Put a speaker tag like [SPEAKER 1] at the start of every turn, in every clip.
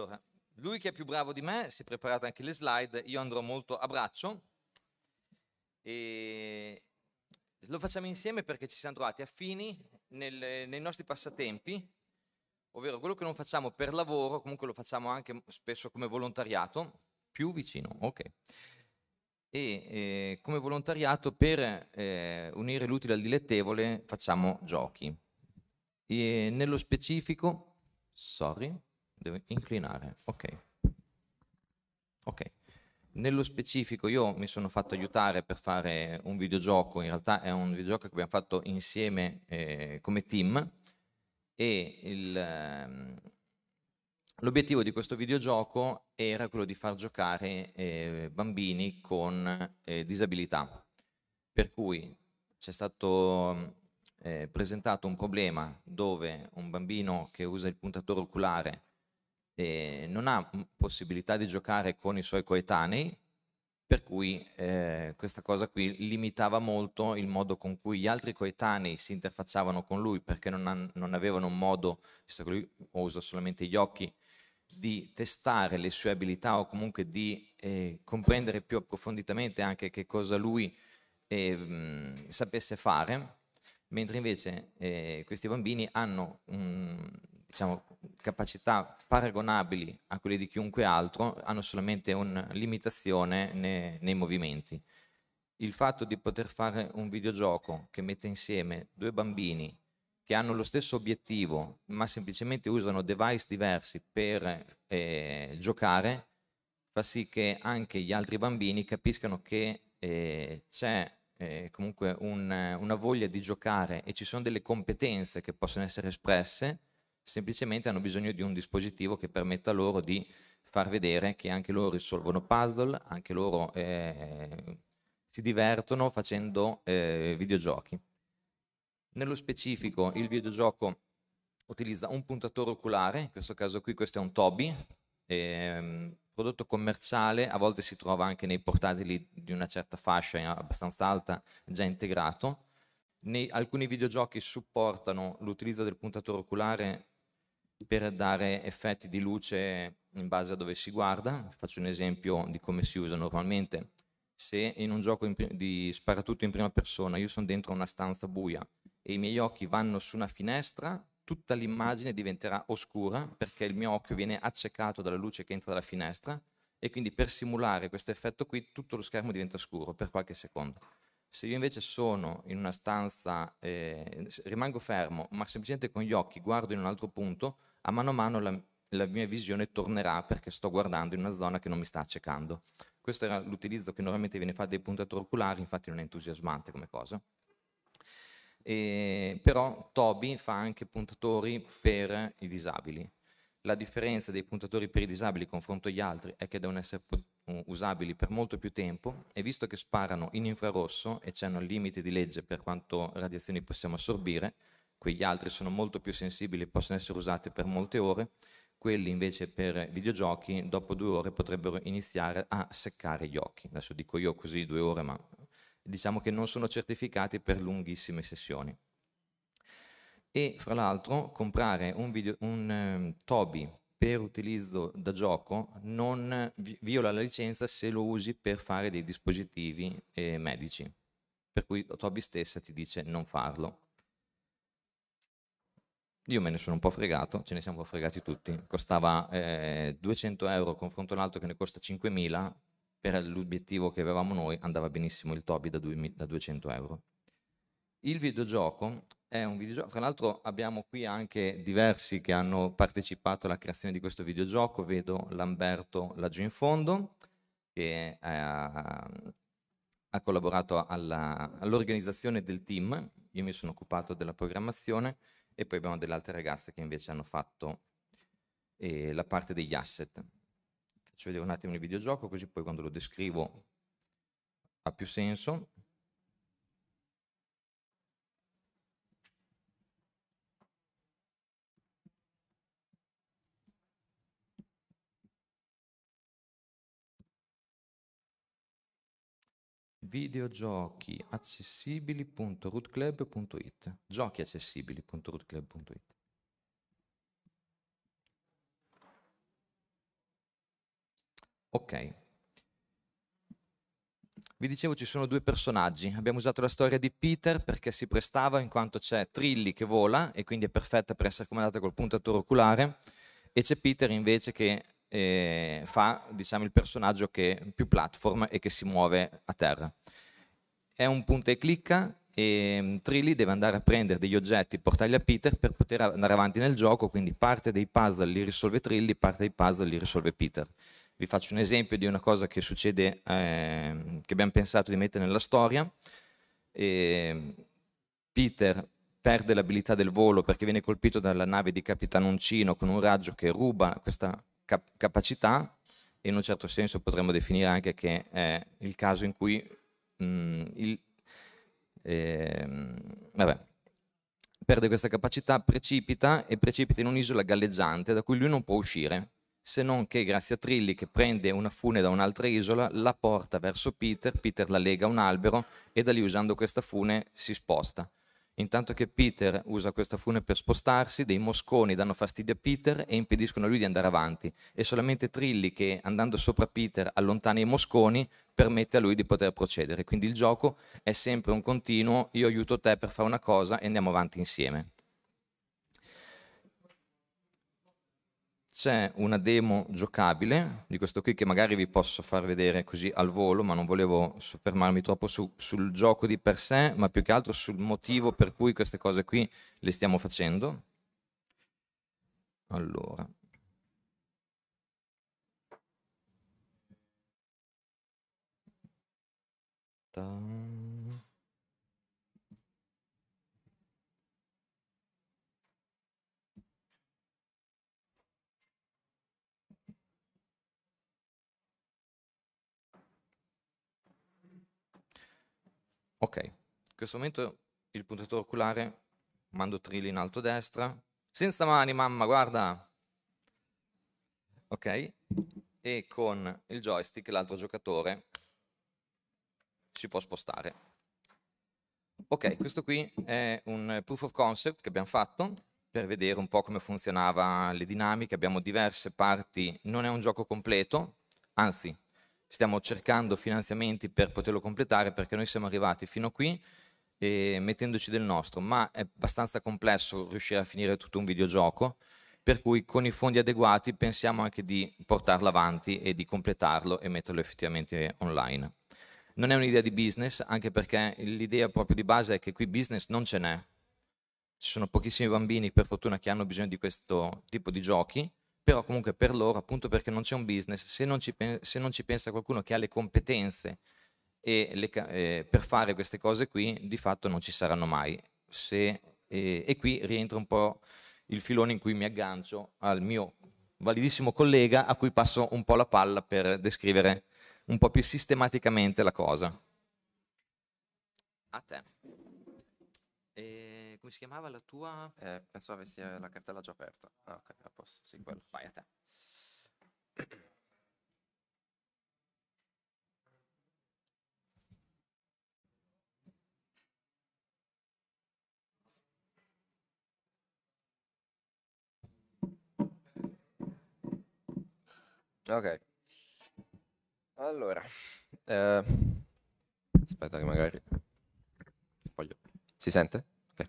[SPEAKER 1] Allora, lui che è più bravo di me, si è preparato anche le slide, io andrò molto a braccio e lo facciamo insieme perché ci siamo trovati affini nel, nei nostri passatempi, ovvero quello che non facciamo per lavoro, comunque lo facciamo anche spesso come volontariato, più vicino, ok. E eh, come volontariato per eh, unire l'utile al dilettevole facciamo giochi. E nello specifico, sorry, Devo inclinare, ok. Ok. Nello specifico io mi sono fatto aiutare per fare un videogioco, in realtà è un videogioco che abbiamo fatto insieme eh, come team e il, ehm, l'obiettivo di questo videogioco era quello di far giocare eh, bambini con eh, disabilità, per cui c'è stato eh, presentato un problema dove un bambino che usa il puntatore oculare eh, non ha possibilità di giocare con i suoi coetanei, per cui eh, questa cosa qui limitava molto il modo con cui gli altri coetanei si interfacciavano con lui, perché non, han, non avevano un modo, visto che lui oh, usa solamente gli occhi, di testare le sue abilità o comunque di eh, comprendere più approfonditamente anche che cosa lui eh, mh, sapesse fare, mentre invece eh, questi bambini hanno un, diciamo, capacità paragonabili a quelle di chiunque altro, hanno solamente una limitazione nei, nei movimenti. Il fatto di poter fare un videogioco che mette insieme due bambini che hanno lo stesso obiettivo, ma semplicemente usano device diversi per eh, giocare, fa sì che anche gli altri bambini capiscano che eh, c'è eh, comunque un, una voglia di giocare e ci sono delle competenze che possono essere espresse semplicemente hanno bisogno di un dispositivo che permetta loro di far vedere che anche loro risolvono puzzle, anche loro eh, si divertono facendo eh, videogiochi. Nello specifico il videogioco utilizza un puntatore oculare, in questo caso qui questo è un Tobi, ehm, prodotto commerciale, a volte si trova anche nei portatili di una certa fascia abbastanza alta già integrato. Nei, alcuni videogiochi supportano l'utilizzo del puntatore oculare per dare effetti di luce in base a dove si guarda. Faccio un esempio di come si usa normalmente. Se in un gioco in di sparatutto in prima persona io sono dentro una stanza buia e i miei occhi vanno su una finestra, tutta l'immagine diventerà oscura perché il mio occhio viene accecato dalla luce che entra dalla finestra e quindi per simulare questo effetto qui tutto lo schermo diventa scuro per qualche secondo. Se io invece sono in una stanza, eh, rimango fermo, ma semplicemente con gli occhi guardo in un altro punto, a mano a mano la, la mia visione tornerà perché sto guardando in una zona che non mi sta accecando. Questo era l'utilizzo che normalmente viene fatto dei puntatori oculari, infatti non è entusiasmante come cosa. E, però Toby fa anche puntatori per i disabili. La differenza dei puntatori per i disabili confronto agli altri è che devono essere usabili per molto più tempo e visto che sparano in infrarosso e c'è un limite di legge per quanto radiazioni possiamo assorbire, quegli altri sono molto più sensibili e possono essere usati per molte ore, quelli invece per videogiochi dopo due ore potrebbero iniziare a seccare gli occhi. Adesso dico io così due ore, ma diciamo che non sono certificati per lunghissime sessioni. E fra l'altro comprare un, video, un um, ehm, Toby per utilizzo da gioco non viola la licenza se lo usi per fare dei dispositivi eh, medici, per cui Toby stessa ti dice non farlo. Io me ne sono un po' fregato, ce ne siamo un po' fregati tutti, costava eh, 200 euro confronto l'altro che ne costa 5.000, per l'obiettivo che avevamo noi andava benissimo il Toby da, da 200 euro. Il videogioco è un videogioco, tra l'altro abbiamo qui anche diversi che hanno partecipato alla creazione di questo videogioco, vedo Lamberto laggiù in fondo che eh, ha collaborato alla, all'organizzazione del team, io mi sono occupato della programmazione e poi abbiamo delle altre ragazze che invece hanno fatto eh, la parte degli asset. Faccio vedere un attimo il videogioco così poi quando lo descrivo ha più senso. videogiochiaccessibili.rootclub.it giochiaccessibili.rootclub.it Ok. Vi dicevo ci sono due personaggi, abbiamo usato la storia di Peter perché si prestava in quanto c'è Trilli che vola e quindi è perfetta per essere comandata col puntatore oculare e c'è Peter invece che eh, fa diciamo, il personaggio che più platform e che si muove a terra. È un punta e clicca e mm, Trilly deve andare a prendere degli oggetti, e portarli a Peter per poter andare avanti nel gioco, quindi parte dei puzzle li risolve Trilly, parte dei puzzle li risolve Peter. Vi faccio un esempio di una cosa che succede, eh, che abbiamo pensato di mettere nella storia. E ehm, Peter perde l'abilità del volo perché viene colpito dalla nave di Capitan Uncino con un raggio che ruba questa cap capacità e in un certo senso potremmo definire anche che è il caso in cui mh, mm, il, eh, vabbè, perde questa capacità, precipita e precipita in un'isola galleggiante da cui lui non può uscire, se non che grazie a Trilli che prende una fune da un'altra isola, la porta verso Peter, Peter la lega a un albero e da lì usando questa fune si sposta. Intanto che Peter usa questa fune per spostarsi, dei mosconi danno fastidio a Peter e impediscono a lui di andare avanti. E solamente Trilli, che andando sopra Peter allontana i mosconi, permette a lui di poter procedere. Quindi il gioco è sempre un continuo, io aiuto te per fare una cosa e andiamo avanti insieme. c'è una demo giocabile di questo qui che magari vi posso far vedere così al volo, ma non volevo soffermarmi troppo su, sul gioco di per sé, ma più che altro sul motivo per cui queste cose qui le stiamo facendo. Allora. Ta Ok, in questo momento il puntatore oculare mando trilli in alto a destra. Senza mani, mamma, guarda! Ok, e con il joystick l'altro giocatore si può spostare. Ok, questo qui è un proof of concept che abbiamo fatto per vedere un po' come funzionava le dinamiche. Abbiamo diverse parti, non è un gioco completo, anzi stiamo cercando finanziamenti per poterlo completare perché noi siamo arrivati fino a qui e mettendoci del nostro, ma è abbastanza complesso riuscire a finire tutto un videogioco, per cui con i fondi adeguati pensiamo anche di portarlo avanti e di completarlo e metterlo effettivamente online. Non è un'idea di business, anche perché l'idea proprio di base è che qui business non ce n'è. Ci sono pochissimi bambini, per fortuna, che hanno bisogno di questo tipo di giochi, però comunque per loro, appunto perché non c'è un business, se non ci, se non ci pensa qualcuno che ha le competenze le, eh, per fare queste cose qui, di fatto non ci saranno mai. Se, eh, e qui rientra un po' il filone in cui mi aggancio al mio validissimo collega a cui passo un po' la palla per descrivere un po' più sistematicamente la cosa. A te come si chiamava la tua?
[SPEAKER 2] Eh, penso avessi eh, la cartella già aperta. Ah, ok, a posto, sì, quello. Vai a te. Ok. Allora, eh, aspetta che magari... Voglio... Si sente? Okay.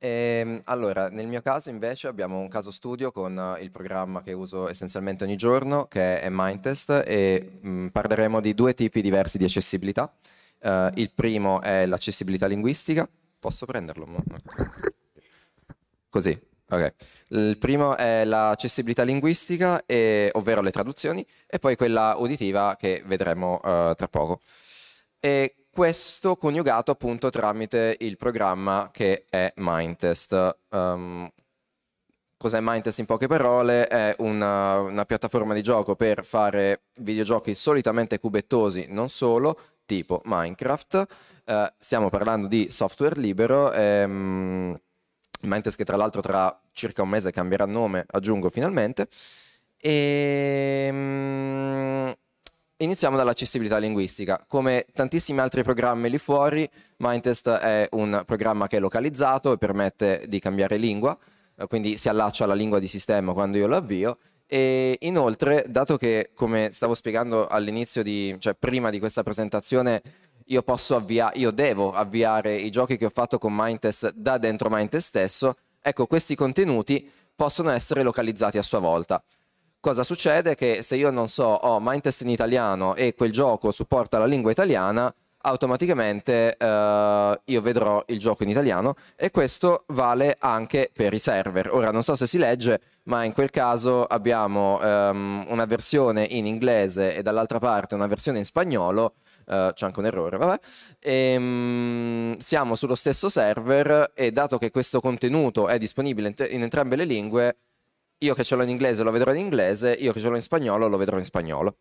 [SPEAKER 2] E, ehm, allora, nel mio caso invece abbiamo un caso studio con eh, il programma che uso essenzialmente ogni giorno, che è Mindtest, e mh, mm, parleremo di due tipi diversi di accessibilità. Uh, il primo è l'accessibilità linguistica. Posso prenderlo? Così. Okay. Il primo è l'accessibilità linguistica, e, ovvero le traduzioni, e poi quella uditiva che vedremo uh, tra poco. E questo coniugato appunto tramite il programma che è Mindtest. Um, Cos'è Mindtest in poche parole? È una, una, piattaforma di gioco per fare videogiochi solitamente cubettosi, non solo, tipo Minecraft. Uh, stiamo parlando di software libero. Um, Mindtest che tra l'altro tra circa un mese cambierà nome, aggiungo finalmente. E... Um, Iniziamo dall'accessibilità linguistica. Come tantissimi altri programmi lì fuori, Mindtest è un programma che è localizzato e permette di cambiare lingua, eh, quindi si allaccia alla lingua di sistema quando io lo avvio e inoltre, dato che come stavo spiegando all'inizio di, cioè prima di questa presentazione, io posso avviare, io devo avviare i giochi che ho fatto con Mindtest da dentro Mindtest stesso, ecco, questi contenuti possono essere localizzati a sua volta. Cosa succede? Che se io non so, ho Mindtest in italiano e quel gioco supporta la lingua italiana, automaticamente eh, io vedrò il gioco in italiano e questo vale anche per i server. Ora non so se si legge, ma in quel caso abbiamo ehm, una versione in inglese e dall'altra parte una versione in spagnolo. Uh, c'è anche un errore, vabbè. E, um, siamo sullo stesso server e dato che questo contenuto è disponibile in, te- in entrambe le lingue, io che ce l'ho in inglese lo vedrò in inglese, io che ce l'ho in spagnolo lo vedrò in spagnolo.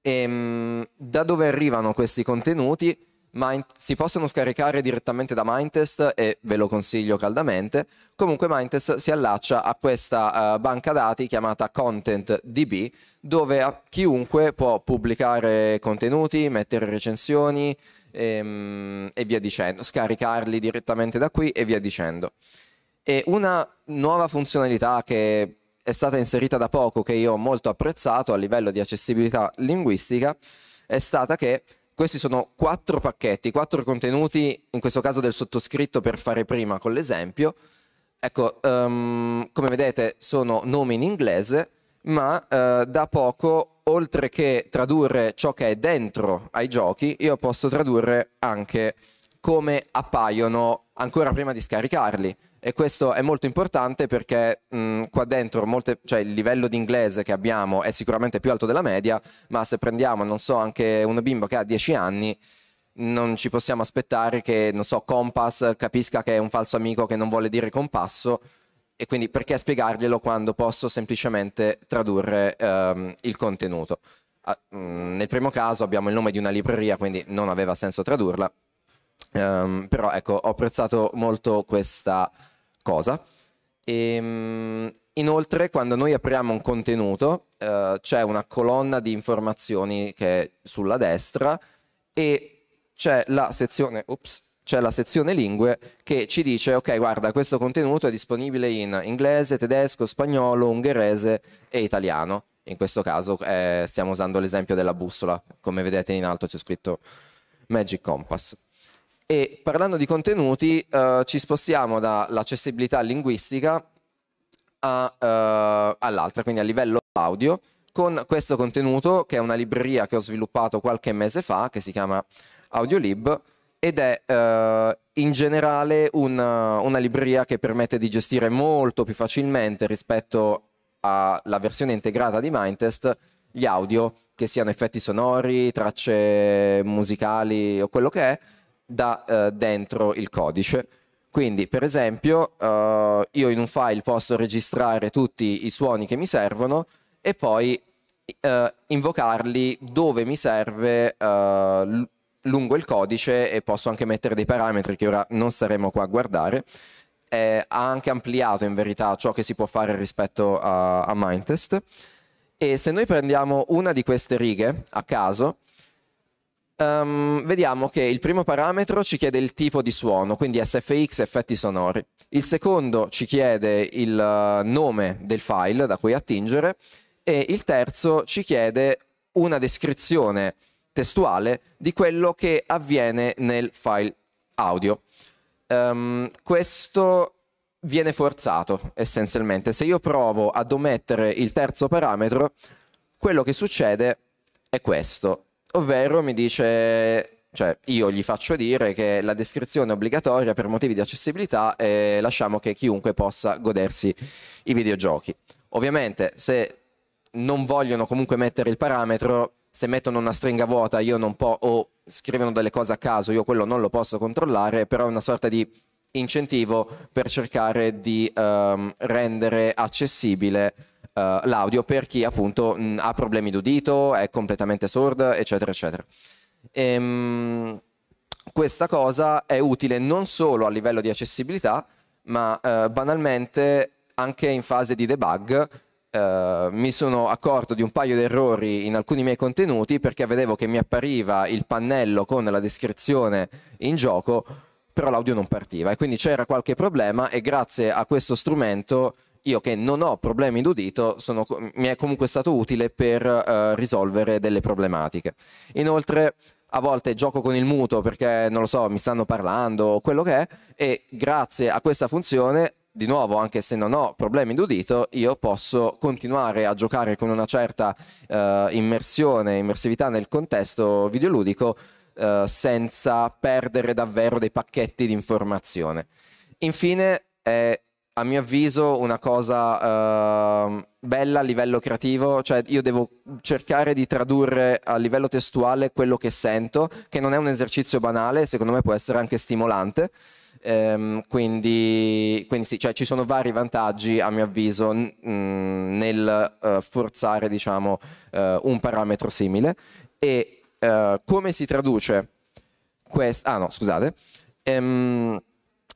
[SPEAKER 2] E, ehm, da dove arrivano questi contenuti? Mind, si possono scaricare direttamente da Mindtest e ve lo consiglio caldamente. Comunque Mindtest si allaccia a questa uh, banca dati chiamata ContentDB dove chiunque può pubblicare contenuti, mettere recensioni ehm, e via dicendo, scaricarli direttamente da qui e via dicendo. E una nuova funzionalità che è stata inserita da poco, che io ho molto apprezzato a livello di accessibilità linguistica, è stata che questi sono quattro pacchetti, quattro contenuti, in questo caso del sottoscritto per fare prima con l'esempio. Ecco, um, come vedete sono nomi in inglese, ma uh, da poco, oltre che tradurre ciò che è dentro ai giochi, io posso tradurre anche come appaiono ancora prima di scaricarli e questo è molto importante perché mh, qua dentro molte, cioè, il livello di inglese che abbiamo è sicuramente più alto della media, ma se prendiamo, non so, anche un bimbo che ha 10 anni, non ci possiamo aspettare che, non so, Compass capisca che è un falso amico che non vuole dire compasso e quindi perché spiegarglielo quando posso semplicemente tradurre ehm, il contenuto. Ah, nel primo caso abbiamo il nome di una libreria, quindi non aveva senso tradurla, um, però ecco, ho apprezzato molto questa cosa. E, ehm, inoltre, quando noi apriamo un contenuto, eh, c'è una colonna di informazioni che è sulla destra e c'è la sezione... Ups, c'è la sezione lingue che ci dice ok guarda questo contenuto è disponibile in inglese, tedesco, spagnolo, ungherese e italiano. In questo caso eh, stiamo usando l'esempio della bussola, come vedete in alto c'è scritto Magic Compass. E parlando di contenuti eh, ci spostiamo dall'accessibilità linguistica eh, all'altra, quindi a livello audio, con questo contenuto che è una libreria che ho sviluppato qualche mese fa, che si chiama Audiolib, ed è eh, in generale una, una libreria che permette di gestire molto più facilmente rispetto alla versione integrata di Mindtest gli audio, che siano effetti sonori, tracce musicali o quello che è, da eh, dentro il codice. Quindi, per esempio, eh, io in un file posso registrare tutti i suoni che mi servono e poi eh, invocarli dove mi serve eh, lungo il codice e posso anche mettere dei parametri che ora non saremo qua a guardare. ha anche ampliato in verità ciò che si può fare rispetto a, a Mindtest. E se noi prendiamo una di queste righe a caso, Um, vediamo che il primo parametro ci chiede il tipo di suono, quindi SFX effetti sonori. Il secondo ci chiede il eh, nome del file da cui attingere e il terzo ci chiede una descrizione testuale di quello che avviene nel file audio. Um, questo viene forzato essenzialmente. Se io provo ad omettere il terzo parametro, quello che succede è questo ovvero mi dice, cioè io gli faccio dire che la descrizione è obbligatoria per motivi di accessibilità e lasciamo che chiunque possa godersi i videogiochi. Ovviamente se non vogliono comunque mettere il parametro, se mettono una stringa vuota io non po- o scrivono delle cose a caso, io quello non lo posso controllare, però è una sorta di incentivo per cercare di um, rendere accessibile eh, l'audio per chi appunto mh, ha problemi d'udito, è completamente sorda, eccetera, eccetera. Ehm, questa cosa è utile non solo a livello di accessibilità, ma uh, banalmente anche in fase di debug Uh, mi sono accorto di un paio di errori in alcuni miei contenuti perché vedevo che mi appariva il pannello con la descrizione in gioco, però l'audio non partiva e quindi c'era qualche problema e grazie a questo strumento io che non ho problemi d'udito sono, mi è comunque stato utile per eh, risolvere delle problematiche. Inoltre a volte gioco con il muto perché non lo so, mi stanno parlando o quello che è e grazie a questa funzione di nuovo, anche se non ho problemi d'udito, io posso continuare a giocare con una certa eh, immersione, immersività nel contesto videoludico eh, senza perdere davvero dei pacchetti di informazione. Infine, è a mio avviso una cosa uh, bella a livello creativo, cioè io devo cercare di tradurre a livello testuale quello che sento, che non è un esercizio banale, secondo me può essere anche stimolante. Um, quindi, quindi sì, cioè, ci sono vari vantaggi a mio avviso mh, mm, nel uh, forzare diciamo, uh, un parametro simile e eh, come si traduce questo? Ah no, scusate. Um,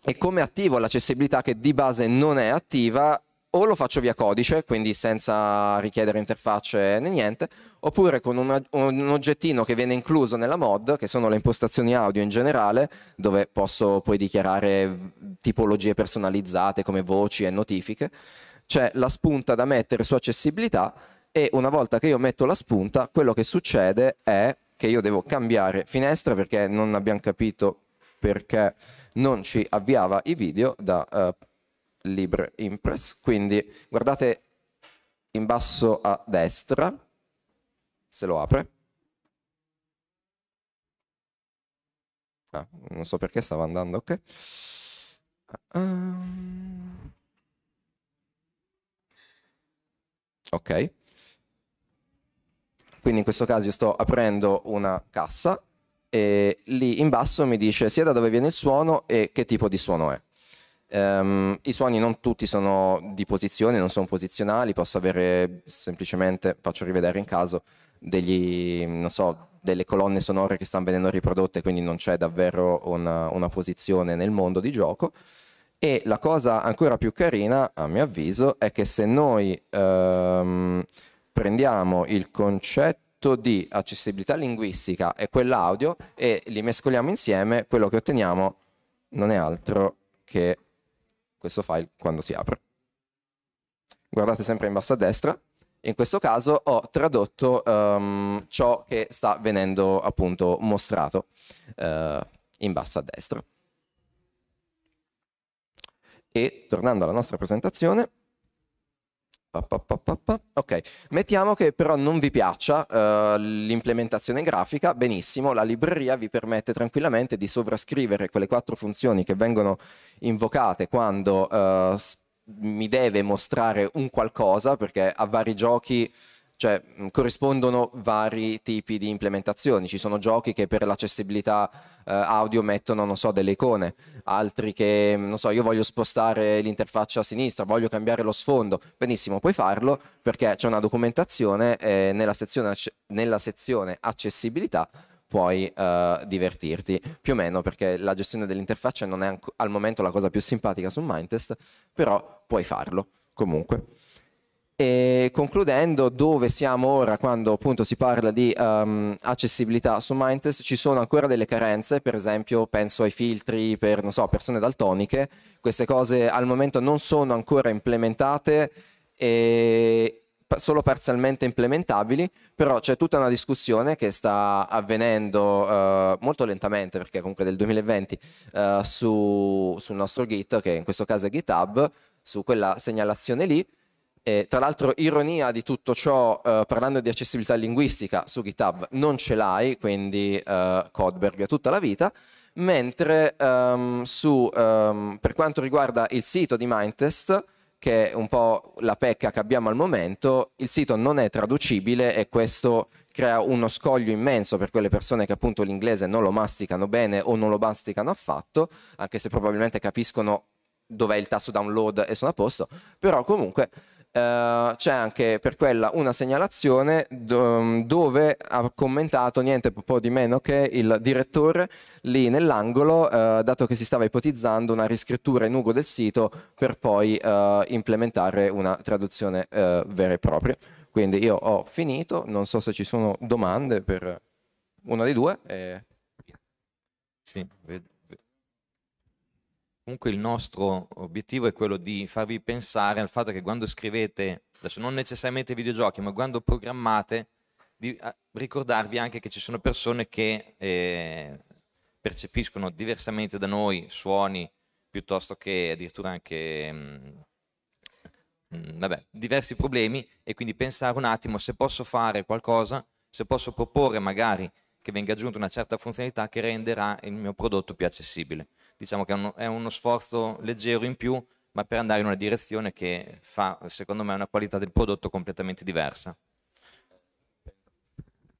[SPEAKER 2] e come attivo l'accessibilità che di base non è attiva o lo faccio via codice, quindi senza richiedere interfacce né niente, oppure con una, un oggettino che viene incluso nella mod, che sono le impostazioni audio in generale, dove posso poi dichiarare tipologie personalizzate come voci e notifiche, c'è la spunta da mettere su accessibilità e una volta che io metto la spunta, quello che succede è che io devo cambiare finestra perché non abbiamo capito perché non ci avviava i video da eh, LibreImpress. Quindi guardate in basso a destra, se lo apre. Ah, non so perché stava andando, ok. Um... Ok. Quindi in questo caso io sto aprendo una cassa e lì in basso mi dice sia da dove viene il suono e che tipo di suono è. Um, I suoni non tutti sono di posizione, non sono posizionali, posso avere semplicemente, faccio rivedere in caso, degli, non so, delle colonne sonore che stanno venendo riprodotte, quindi non c'è davvero una, una posizione nel mondo di gioco. E la cosa ancora più carina, a mio avviso, è che se noi um, prendiamo il concetto concetto di accessibilità linguistica e quell'audio e li mescoliamo insieme, quello che otteniamo non è altro che questo file quando si apre. Guardate sempre in basso a destra, in questo caso ho tradotto um, ciò che sta venendo appunto mostrato uh, in basso a destra. E tornando alla nostra presentazione, Ok, mettiamo che però non vi piaccia uh, l'implementazione grafica, benissimo, la libreria vi permette tranquillamente di sovrascrivere quelle quattro funzioni che vengono invocate quando uh, mi deve mostrare un qualcosa, perché a vari giochi cioè corrispondono vari tipi di implementazioni. Ci sono giochi che per l'accessibilità eh, audio mettono, non so, delle icone, altri che, non so, io voglio spostare l'interfaccia a sinistra, voglio cambiare lo sfondo. Benissimo, puoi farlo perché c'è una documentazione eh, nella, sezione, nella, sezione, accessibilità puoi eh, divertirti più o meno perché la gestione dell'interfaccia non è al momento la cosa più simpatica su Mindtest, però puoi farlo comunque. E concludendo, dove siamo ora quando appunto si parla di um, accessibilità su Mindtest, ci sono ancora delle carenze, per esempio penso ai filtri per so, persone daltoniche, queste cose al momento non sono ancora implementate e solo parzialmente implementabili, però c'è tutta una discussione che sta avvenendo uh, molto lentamente, perché comunque del 2020, uh, eh, su, sul nostro Git, che in questo caso è GitHub, su quella segnalazione lì, e, tra l'altro, ironia di tutto ciò, eh, parlando di accessibilità linguistica, su GitHub non ce l'hai, quindi eh, Codberg tutta la vita, mentre ehm, su, ehm, per quanto riguarda il sito di Mindtest, che è un po' la pecca che abbiamo al momento, il sito non è traducibile e questo crea uno scoglio immenso per quelle persone che appunto l'inglese non lo masticano bene o non lo masticano affatto, anche se probabilmente capiscono dov'è il tasto download e sono a posto, però comunque eh, c'è anche per quella una segnalazione do, dove ha commentato niente po' di meno che il direttore lì nell'angolo, uh, dato che si stava ipotizzando una riscrittura in Ugo del sito per poi uh, implementare una traduzione vera e propria. Quindi io ho finito, non so se ci sono domande per una di due. E...
[SPEAKER 1] Sì, vedo comunque il nostro obiettivo è quello di farvi pensare al fatto che quando scrivete, adesso non necessariamente videogiochi, ma quando programmate, di ricordarvi anche che ci sono persone che eh, percepiscono diversamente da noi suoni piuttosto che addirittura anche mh, mm, mm, vabbè, diversi problemi e quindi pensare un attimo se posso fare qualcosa, se posso proporre magari che venga aggiunta una certa funzionalità che renderà il mio prodotto più accessibile diciamo che è uno sforzo leggero in più, ma per andare in una direzione che fa, secondo me, una qualità del prodotto completamente diversa.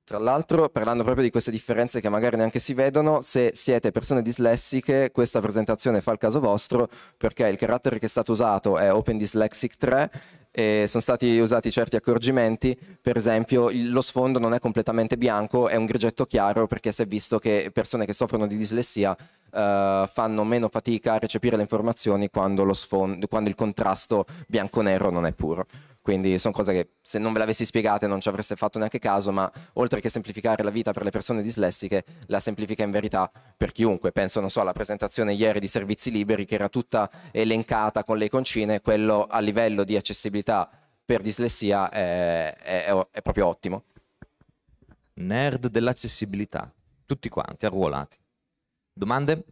[SPEAKER 2] Tra l'altro, parlando proprio di queste differenze che magari neanche si vedono, se siete persone dislessiche, questa presentazione fa il caso vostro, perché il carattere che è stato usato è Open Dyslexic 3 e sono stati usati certi accorgimenti, per esempio lo sfondo non è completamente bianco, è un grigetto chiaro perché si è visto che persone che soffrono di dislessia eh, fanno meno fatica a recepire le informazioni quando, lo sfondo, quando il contrasto bianco-nero non è puro. Quindi sono cose che se non ve le avessi spiegate non ci avreste fatto neanche caso, ma oltre che semplificare la vita per le persone dislessiche, la semplifica in verità per chiunque. Penso, non so, alla presentazione ieri di servizi liberi che era tutta elencata con le iconcine, quello a livello di accessibilità per dislessia è, è, è proprio ottimo. Nerd dell'accessibilità, tutti quanti arruolati.
[SPEAKER 1] Domande?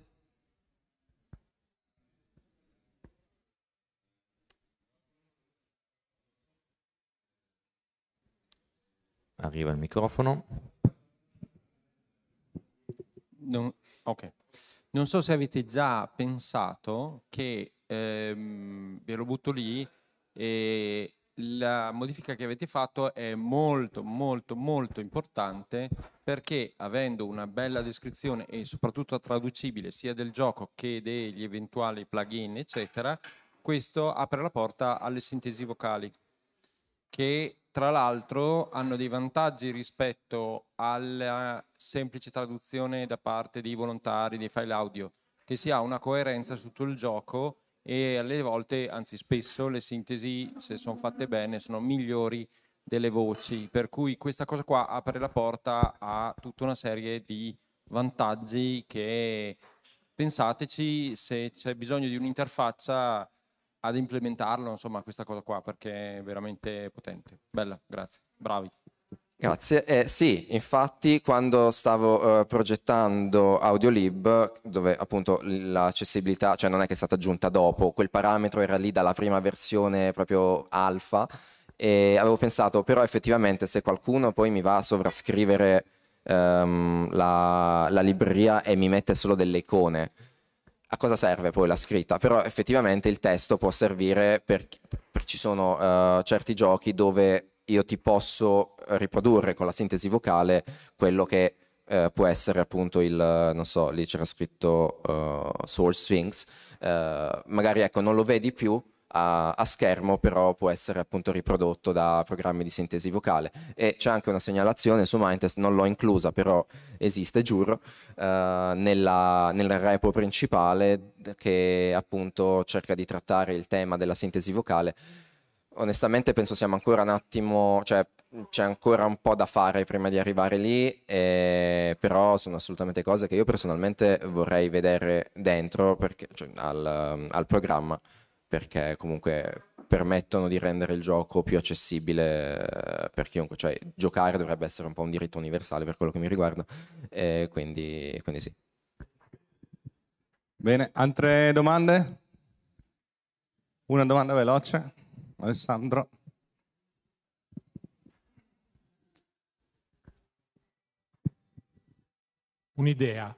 [SPEAKER 1] Arriva il microfono.
[SPEAKER 3] Non, okay. non so se avete già pensato che, ehm, ve lo butto lì, eh, la modifica che avete fatto è molto molto molto importante perché avendo una bella descrizione e soprattutto traducibile sia del gioco che degli eventuali plugin eccetera questo apre la porta alle sintesi vocali che tra l'altro hanno dei vantaggi rispetto alla semplice traduzione da parte dei volontari dei file audio che si ha una coerenza su tutto il gioco e alle volte, anzi spesso, le sintesi, se sono fatte bene, sono migliori delle voci, per cui questa cosa qua apre la porta a tutta una serie di vantaggi che pensateci se c'è bisogno di un'interfaccia ad implementarlo, insomma, questa cosa qua perché è veramente potente. Bella, grazie. Bravi.
[SPEAKER 2] Grazie. Eh, sì, infatti quando stavo eh, progettando Audiolib, dove appunto l'accessibilità, cioè non è che è stata aggiunta dopo, quel parametro era lì dalla prima versione proprio alfa, e avevo pensato però effettivamente se qualcuno poi mi va a sovrascrivere ehm, la, la libreria e mi mette solo delle icone, a cosa serve poi la scritta? Però effettivamente il testo può servire per, per ci sono eh, certi giochi dove io ti posso riprodurre con la sintesi vocale quello che eh, può essere appunto il, non so, lì c'era scritto uh, Soul Sphinx, uh, magari ecco non lo vedi più a, a, schermo, però può essere appunto riprodotto da programmi di sintesi vocale. E c'è anche una segnalazione su Mindtest, non l'ho inclusa, però esiste, giuro, uh, nella, nel repo principale che appunto cerca di trattare il tema della sintesi vocale onestamente penso siamo ancora un attimo, cioè c'è ancora un po' da fare prima di arrivare lì, eh, però sono assolutamente cose che io personalmente vorrei vedere dentro perché, cioè, al, al, programma, perché comunque permettono di rendere il gioco più accessibile eh, per chiunque, cioè giocare dovrebbe essere un po' un diritto universale per quello che mi riguarda, eh, quindi, quindi sì.
[SPEAKER 3] Bene, altre domande?
[SPEAKER 1] Una domanda veloce. Alessandro.
[SPEAKER 3] Un'idea.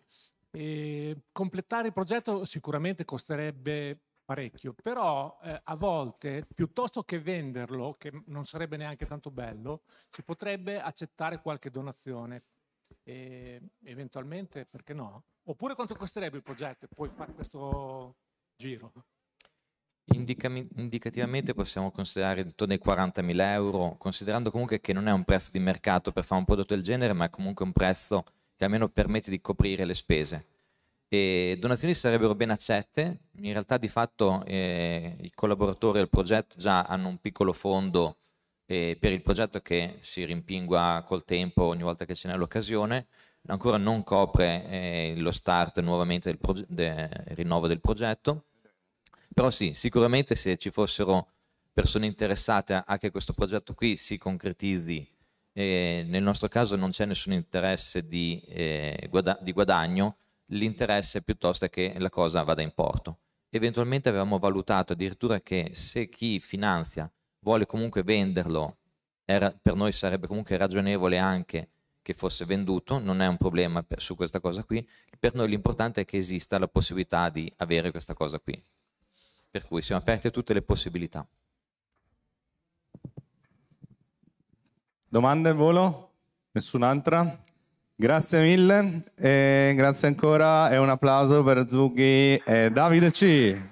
[SPEAKER 3] completare il progetto sicuramente costerebbe parecchio, però eh, a volte piuttosto che venderlo, che non sarebbe neanche tanto bello, si potrebbe accettare qualche donazione, e, eventualmente perché no? Oppure quanto costerebbe il progetto e poi fare questo giro?
[SPEAKER 1] Indica- indicativamente possiamo considerare intorno ai 40.000 euro, considerando comunque che non è un prezzo di mercato per fare un prodotto del genere, ma è comunque un prezzo che almeno permette di coprire le spese. E donazioni sarebbero ben accette, in realtà di fatto eh, i collaboratori del progetto già hanno un piccolo fondo eh, per il progetto che si rimpingua col tempo ogni volta che ce n'è l'occasione, ancora non copre eh, lo start nuovamente del proge- de- rinnovo del progetto però sì, sicuramente se ci fossero persone interessate a che questo progetto qui si concretizzi, eh, nel nostro caso non c'è nessun interesse di, eh, guada di guadagno, l'interesse piuttosto è che la cosa vada in porto. Eventualmente avevamo valutato addirittura che se chi finanzia vuole comunque venderlo, era, per noi sarebbe comunque ragionevole anche che fosse venduto, non è un problema per, su questa cosa qui, per noi l'importante è che esista la possibilità di avere questa cosa qui per cui siamo aperti a tutte le possibilità. Domande in volo? Nessun'altra? Grazie mille, e grazie ancora e un applauso per Zughi e Davide C.